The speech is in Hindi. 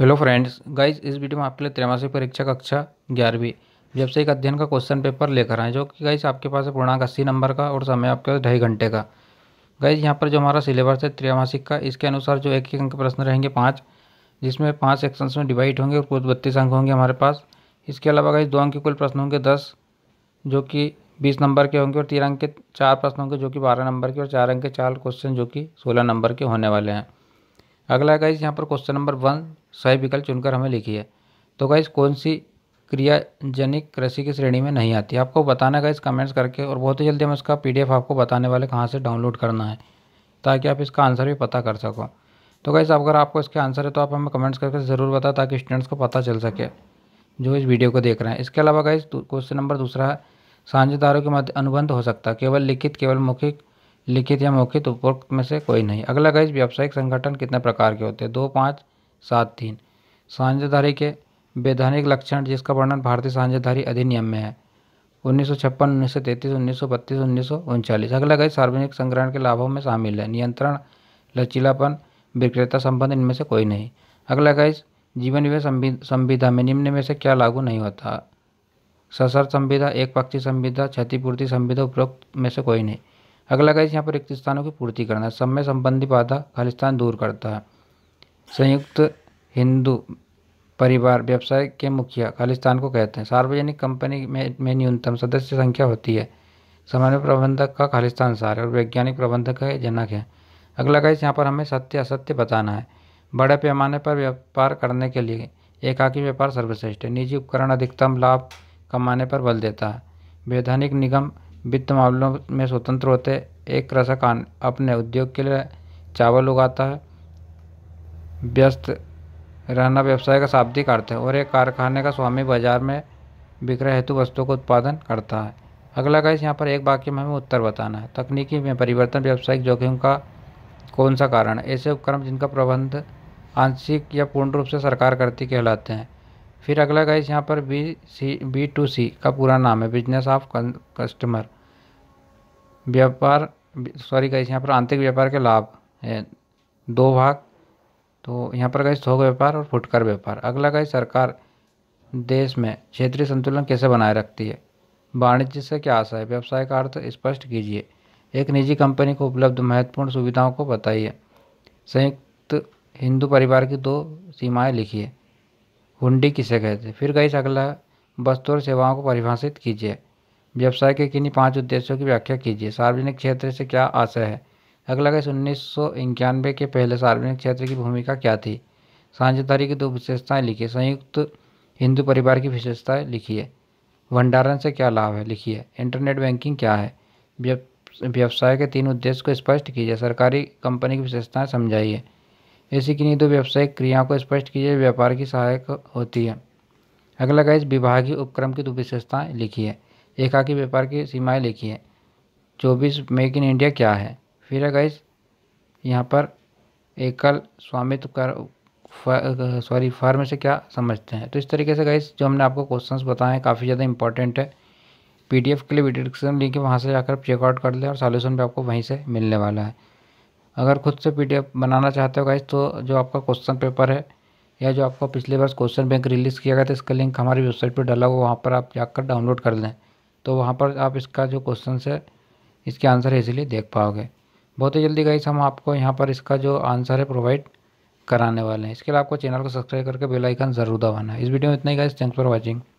हेलो फ्रेंड्स गाइस इस वीडियो में आपके लिए त्रैमासिक परीक्षा कक्षा ग्यारहवीं व्यावसायिक अध्ययन का क्वेश्चन पेपर लेकर आए जो कि गाइस आपके पास है पूर्णांक अस्सी नंबर का और समय आपके पास ढाई घंटे का गाइस यहाँ पर जो हमारा सिलेबस है त्रैमासिक का इसके अनुसार जो एक एक अंक प्रश्न रहेंगे पाँच जिसमें पाँच सेक्शंस में डिवाइड होंगे और कुल बत्तीस अंक होंगे हमारे पास इसके अलावा गाइस दो अंक के कुल प्रश्न होंगे दस जो कि बीस नंबर के होंगे और तीन अंक के चार प्रश्न होंगे जो कि बारह नंबर के और चार अंक के चार क्वेश्चन जो कि सोलह नंबर के होने वाले हैं अगला है गाइज यहाँ पर क्वेश्चन नंबर वन सही विकल्प चुनकर हमें लिखी है तो गाइज कौन सी क्रियाजनिक कृषि की श्रेणी में नहीं आती आपको बताना गाइज कमेंट्स करके और बहुत ही जल्दी हम इसका पी आपको बताने वाले कहाँ से डाउनलोड करना है ताकि आप इसका आंसर भी पता कर सको तो गाइज अगर आपको इसके आंसर है तो आप हमें कमेंट्स करके ज़रूर बताओ ताकि स्टूडेंट्स को पता चल सके जो इस वीडियो को देख रहे हैं इसके अलावा गाइज क्वेश्चन नंबर दूसरा है साझेदारों के मध्य अनुबंध हो सकता है केवल लिखित केवल मौखिक लिखित या मौखित उपरोक्त में से कोई नहीं अगला गैस व्यावसायिक संगठन कितने प्रकार के होते हैं दो पाँच सात तीन साझेदारी के वैधानिक लक्षण जिसका वर्णन भारतीय साझेदारी अधिनियम में है उन्नीस सौ छप्पन उन्नीस सौ तैंतीस उन्नीस सौ बत्तीस उन्नीस सौ उनचालीस अगला गई सार्वजनिक संग्रहण के लाभों में शामिल है नियंत्रण लचीलापन विक्रेता संबंध इनमें से कोई नहीं अगला गई जीवन विवाह संविधा में निम्न में से क्या लागू नहीं होता सशर्त संविधा एक पक्षी संविधा क्षतिपूर्ति संविधा उपरोक्त में से कोई नहीं अगला गाइस यहाँ पर रिक्त स्थानों की पूर्ति करना है समय संबंधी बाधा खालिस्तान दूर करता है संयुक्त हिंदू परिवार व्यवसाय के मुखिया खालिस्तान को कहते हैं सार्वजनिक कंपनी में न्यूनतम सदस्य संख्या होती है सामान्य प्रबंधक का खालिस्तान सार और वैज्ञानिक प्रबंधक है जनक है अगला गाइस यहाँ पर हमें सत्य असत्य बताना है बड़े पैमाने पर व्यापार करने के लिए एकाकी व्यापार सर्वश्रेष्ठ है निजी उपकरण अधिकतम लाभ कमाने पर बल देता है वैधानिक निगम वित्त मामलों में स्वतंत्र होते एक कृषक अपने उद्योग के लिए चावल उगाता है व्यस्त रहना व्यवसाय का शाब्दिक अर्थ है और एक कारखाने का स्वामी बाजार में विक्रय हेतु वस्तुओं का उत्पादन करता है अगला कैसे यहाँ पर एक वाक्य में हमें उत्तर बताना है तकनीकी में परिवर्तन व्यावसायिक जोखिम का कौन सा कारण है ऐसे उपक्रम जिनका प्रबंध आंशिक या पूर्ण रूप से सरकार करती कहलाते हैं फिर अगला गाइस यहाँ पर B C B to C का पूरा नाम है बिजनेस ऑफ कस्टमर व्यापार सॉरी गाइस यहाँ पर आंतरिक व्यापार के लाभ है दो भाग तो यहाँ पर गाइस थोक व्यापार और फुटकर व्यापार अगला गाइस सरकार देश में क्षेत्रीय संतुलन कैसे बनाए रखती है वाणिज्य से क्या आशा है व्यवसाय का अर्थ स्पष्ट कीजिए एक निजी कंपनी को उपलब्ध महत्वपूर्ण सुविधाओं को बताइए संयुक्त हिंदू परिवार की दो सीमाएँ लिखिए हुंडी किसे कहते हैं फिर गई अगला वस्तु और सेवाओं को परिभाषित कीजिए व्यवसाय के किन्हीं पाँच उद्देश्यों की व्याख्या कीजिए सार्वजनिक क्षेत्र से क्या आशय है अगला गैस उन्नीस सौ इक्यानवे के पहले सार्वजनिक क्षेत्र की भूमिका क्या थी साझेदारी की दो विशेषताएँ लिखी संयुक्त हिंदू परिवार की विशेषताएँ लिखिए भंडारण से क्या लाभ है लिखिए इंटरनेट बैंकिंग क्या है व्यवसाय के तीन उद्देश्य को स्पष्ट कीजिए सरकारी कंपनी की विशेषताएं समझाइए ऐसी किन्हीं दो तो व्यावसायिक क्रियाओं को स्पष्ट कीजिए व्यापार की सहायक होती है अगला इस विभागीय उपक्रम की दो विशेषताएँ लिखी है एकाकी व्यापार की सीमाएँ लिखी है चौबीस मेक इन इंडिया क्या है फिर अगर इस यहाँ पर एकल स्वामित्व कर सॉरी फर्म से क्या समझते हैं तो इस तरीके से गाइस जो हमने आपको क्वेश्चंस बताए हैं काफ़ी ज़्यादा इंपॉर्टेंट है पीडीएफ के लिए डिस्क्रिप्शन लिंक है वहाँ से जाकर चेकआउट कर लें और सॉल्यूशन भी आपको वहीं से मिलने वाला है अगर खुद से पीडीएफ बनाना चाहते हो गाइज तो जो आपका क्वेश्चन पेपर है या जो आपका पिछले वर्ष क्वेश्चन बैंक रिलीज़ किया गया था इसका लिंक हमारी वेबसाइट पर डाला हुआ वहाँ पर आप जाकर डाउनलोड कर लें तो वहाँ पर आप इसका जो क्वेश्चन है इसके आंसर इजीली देख पाओगे बहुत ही जल्दी गाइस हम आपको यहाँ पर इसका जो आंसर है प्रोवाइड कराने वाले हैं इसके लिए आपको चैनल को सब्सक्राइब करके बेलाइकन जरूर दबाना है इस वीडियो में इतना ही गाइस थैंक्स फॉर वॉचिंग